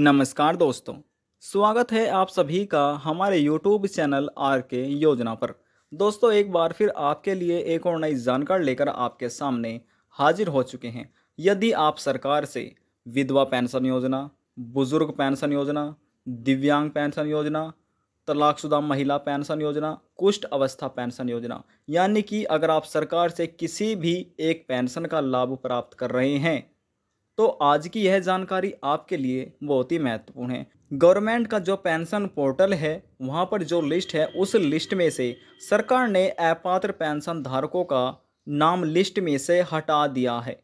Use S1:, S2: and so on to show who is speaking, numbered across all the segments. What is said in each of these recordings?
S1: नमस्कार दोस्तों स्वागत है आप सभी का हमारे यूट्यूब चैनल आर के योजना पर दोस्तों एक बार फिर आपके लिए एक और नई जानकारी लेकर आपके सामने हाजिर हो चुके हैं यदि आप सरकार से विधवा पेंशन योजना बुजुर्ग पेंशन योजना दिव्यांग पेंशन योजना तलाकशुदा महिला पेंशन योजना कुष्ठ अवस्था पेंशन योजना यानी कि अगर आप सरकार से किसी भी एक पेंशन का लाभ प्राप्त कर रहे हैं तो आज की यह जानकारी आपके लिए बहुत ही महत्वपूर्ण है गवर्नमेंट का जो पेंशन पोर्टल है वहाँ पर जो लिस्ट है उस लिस्ट में से सरकार ने अपात्र पेंशन धारकों का नाम लिस्ट में से हटा दिया है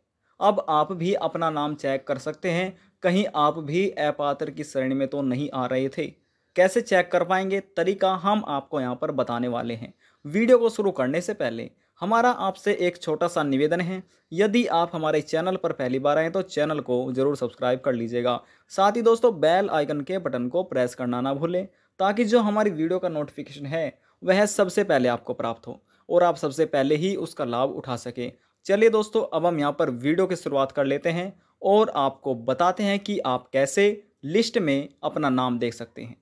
S1: अब आप भी अपना नाम चेक कर सकते हैं कहीं आप भी अपात्र की श्रेणी में तो नहीं आ रहे थे कैसे चेक कर पाएंगे तरीका हम आपको यहाँ पर बताने वाले हैं वीडियो को शुरू करने से पहले हमारा आपसे एक छोटा सा निवेदन है यदि आप हमारे चैनल पर पहली बार आए तो चैनल को ज़रूर सब्सक्राइब कर लीजिएगा साथ ही दोस्तों बेल आइकन के बटन को प्रेस करना ना भूलें ताकि जो हमारी वीडियो का नोटिफिकेशन है वह सबसे पहले आपको प्राप्त हो और आप सबसे पहले ही उसका लाभ उठा सकें चलिए दोस्तों अब हम यहाँ पर वीडियो की शुरुआत कर लेते हैं और आपको बताते हैं कि आप कैसे लिस्ट में अपना नाम देख सकते हैं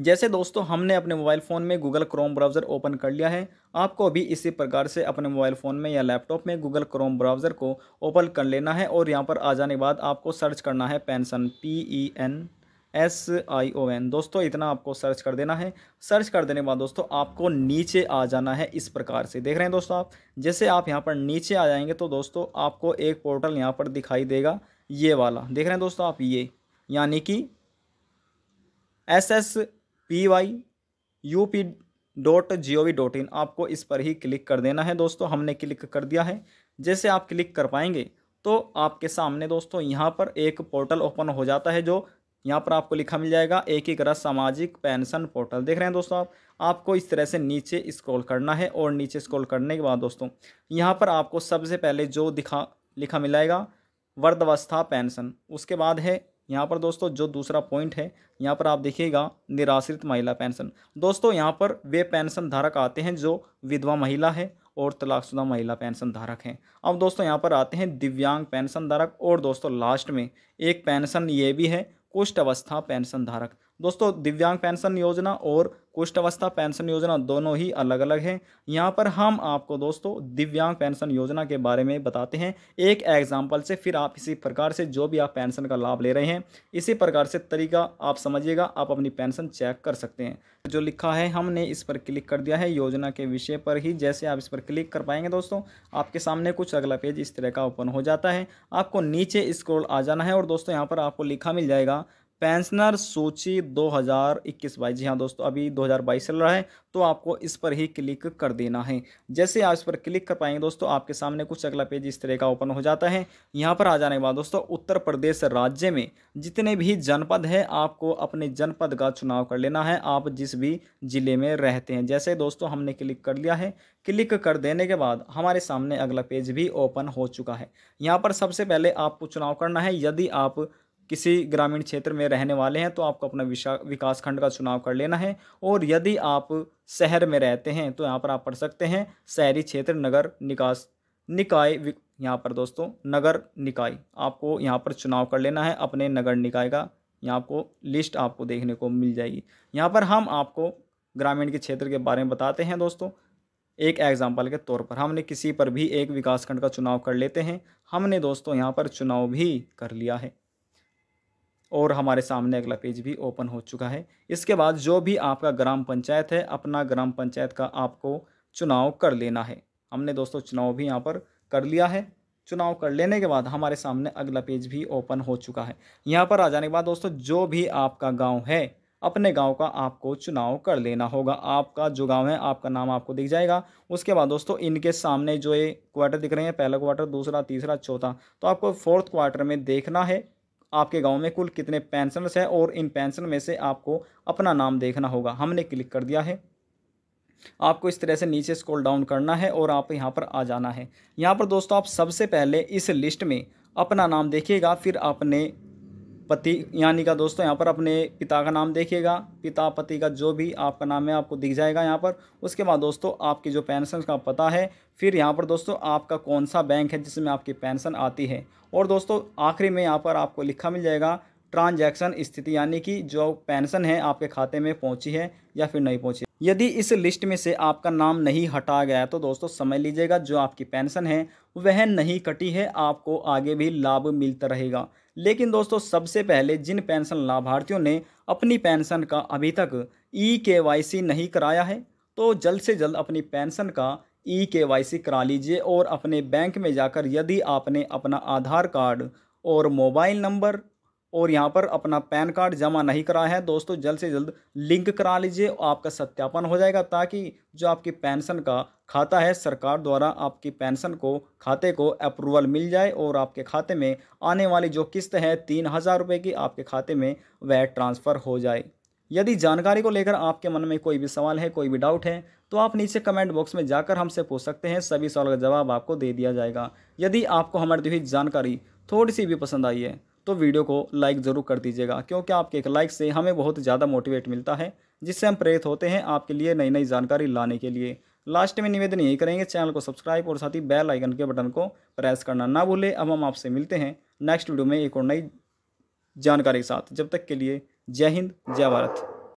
S1: जैसे दोस्तों हमने अपने मोबाइल फ़ोन में गूगल क्रोम ब्राउज़र ओपन कर लिया है आपको भी इसी प्रकार से अपने मोबाइल फ़ोन में या लैपटॉप में गूगल क्रोम ब्राउज़र को ओपन कर लेना है और यहाँ पर आ जाने के बाद आपको सर्च करना है pension P E N S I O N दोस्तों इतना आपको सर्च कर देना है सर्च कर देने के बाद दोस्तों आपको नीचे आ जाना है इस प्रकार से देख रहे हैं दोस्तों आप जैसे आप यहाँ पर नीचे आ जाएंगे तो दोस्तों आपको एक पोर्टल यहाँ पर दिखाई देगा ये वाला देख रहे हैं दोस्तों आप ये यानी कि S S P Y U P dot G O V dot in आपको इस पर ही क्लिक कर देना है दोस्तों हमने क्लिक कर दिया है जैसे आप क्लिक कर पाएंगे तो आपके सामने दोस्तों यहाँ पर एक पोर्टल ओपन हो जाता है जो यहाँ पर आपको लिखा मिल जाएगा एकीकृत सामाजिक पेंशन पोर्टल देख रहे हैं दोस्तों आप आपको इस तरह से नीचे स्क्रॉल करना है और नीचे स्क्रॉल करने के बाद दोस्तों यहाँ पर आपको सबसे पहले जो दिखा लिखा मिलाएगा वर्धवस्था पेंशन उसके बाद है यहाँ पर दोस्तों जो दूसरा पॉइंट है यहाँ पर आप देखिएगा निराश्रित महिला पेंशन दोस्तों यहाँ पर वे पेंशन धारक आते हैं जो विधवा महिला है और तलाकशुदा महिला पेंशन धारक हैं अब दोस्तों यहाँ पर आते हैं दिव्यांग पेंशन धारक और दोस्तों लास्ट में एक पेंशन ये भी है कुष्ठ अवस्था पेंशन धारक दोस्तों दिव्यांग पेंशन योजना और कुष्ठ अवस्था पेंशन योजना दोनों ही अलग अलग हैं यहाँ पर हम आपको दोस्तों दिव्यांग पेंशन योजना के बारे में बताते हैं एक एग्जाम्पल से फिर आप इसी प्रकार से जो भी आप पेंशन का लाभ ले रहे हैं इसी प्रकार से तरीका आप समझिएगा आप अपनी पेंशन चेक कर सकते हैं जो लिखा है हमने इस पर क्लिक कर दिया है योजना के विषय पर ही जैसे आप इस पर क्लिक कर पाएंगे दोस्तों आपके सामने कुछ अगला पेज इस तरह का ओपन हो जाता है आपको नीचे स्क्रोल आ जाना है और दोस्तों यहाँ पर आपको लिखा मिल जाएगा पेंशनर सूची 2021 बाईस जी हाँ दोस्तों अभी 2022 चल रहा है तो आपको इस पर ही क्लिक कर देना है जैसे आप इस पर क्लिक कर पाएंगे दोस्तों आपके सामने कुछ अगला पेज इस तरह का ओपन हो जाता है यहाँ पर आ जाने के बाद दोस्तों उत्तर प्रदेश राज्य में जितने भी जनपद हैं आपको अपने जनपद का चुनाव कर लेना है आप जिस भी ज़िले में रहते हैं जैसे दोस्तों हमने क्लिक कर लिया है क्लिक कर देने के बाद हमारे सामने अगला पेज भी ओपन हो चुका है यहाँ पर सबसे पहले आपको चुनाव करना है यदि आप किसी ग्रामीण क्षेत्र में रहने वाले हैं तो आपको अपना विकास खंड का चुनाव कर लेना है और यदि आप शहर में रहते हैं तो यहाँ पर आप पढ़ सकते हैं शहरी क्षेत्र नगर निकास निकाय यहाँ पर दोस्तों नगर निकाय आपको यहाँ पर चुनाव कर लेना है अपने नगर निकाय का यहाँ आपको लिस्ट आपको देखने को मिल जाएगी यहाँ पर हम आपको ग्रामीण के क्षेत्र के बारे में बताते हैं दोस्तों एक एग्जाम्पल के तौर पर हमने किसी पर भी एक विकासखंड का चुनाव कर लेते हैं हमने दोस्तों यहाँ पर चुनाव भी कर लिया है और हमारे सामने अगला पेज भी ओपन हो चुका है इसके बाद जो भी आपका ग्राम पंचायत है अपना ग्राम पंचायत का आपको चुनाव कर लेना है हमने दोस्तों चुनाव भी यहाँ पर कर लिया है चुनाव कर लेने के बाद हमारे सामने अगला पेज भी ओपन हो चुका है यहाँ पर आ जाने के बाद दोस्तों जो भी आपका गांव है अपने गांव का आपको चुनाव कर लेना होगा आपका जो गांव है आपका नाम आपको दिख जाएगा उसके बाद दोस्तों इनके सामने जो ये क्वार्टर दिख रहे हैं पहला क्वार्टर दूसरा तीसरा चौथा तो आपको फोर्थ क्वार्टर में देखना है आपके गांव में कुल कितने पेंशनर्स हैं और इन पेंशन में से आपको अपना नाम देखना होगा हमने क्लिक कर दिया है आपको इस तरह से नीचे स्क्रॉल डाउन करना है और आप यहाँ पर आ जाना है यहाँ पर दोस्तों आप सबसे पहले इस लिस्ट में अपना नाम देखिएगा फिर आपने पति यानी का दोस्तों यहाँ पर अपने पिता का नाम देखिएगा पिता पति का जो भी आपका नाम है आपको दिख जाएगा यहाँ पर उसके बाद दोस्तों आपकी जो पेंशन का पता है फिर यहाँ पर दोस्तों आपका कौन सा बैंक है जिसमें आपकी पेंशन आती है और दोस्तों आखिरी में यहाँ पर आपको लिखा मिल जाएगा ट्रांजैक्शन स्थिति यानी कि जो पेंशन है आपके खाते में पहुंची है या फिर नहीं पहुंची यदि इस लिस्ट में से आपका नाम नहीं हटा गया तो दोस्तों समझ लीजिएगा जो आपकी पेंशन है वह नहीं कटी है आपको आगे भी लाभ मिलता रहेगा लेकिन दोस्तों सबसे पहले जिन पेंशन लाभार्थियों ने अपनी पेंशन का अभी तक ई के नहीं कराया है तो जल्द से जल्द अपनी पेंशन का ई के करा लीजिए और अपने बैंक में जाकर यदि आपने अपना आधार कार्ड और मोबाइल नंबर और यहाँ पर अपना पैन कार्ड जमा नहीं कराया है दोस्तों जल्द से जल्द लिंक करा लीजिए आपका सत्यापन हो जाएगा ताकि जो आपकी पेंशन का खाता है सरकार द्वारा आपकी पेंशन को खाते को अप्रूवल मिल जाए और आपके खाते में आने वाली जो किस्त है तीन हज़ार रुपये की आपके खाते में वह ट्रांसफ़र हो जाए यदि जानकारी को लेकर आपके मन में कोई भी सवाल है कोई भी डाउट है तो आप नीचे कमेंट बॉक्स में जाकर हमसे पूछ सकते हैं सभी सवाल का जवाब आपको दे दिया जाएगा यदि आपको हमारी दी जानकारी थोड़ी सी भी पसंद आई है तो वीडियो को लाइक ज़रूर कर दीजिएगा क्योंकि आपके एक लाइक से हमें बहुत ज़्यादा मोटिवेट मिलता है जिससे हम प्रेरित होते हैं आपके लिए नई नई जानकारी लाने के लिए लास्ट में निवेदन यही करेंगे चैनल को सब्सक्राइब और साथ ही बेल आइकन के बटन को प्रेस करना ना भूलें अब हम आपसे मिलते हैं नेक्स्ट वीडियो में एक और नई जानकारी के साथ जब तक के लिए जय हिंद जय भारत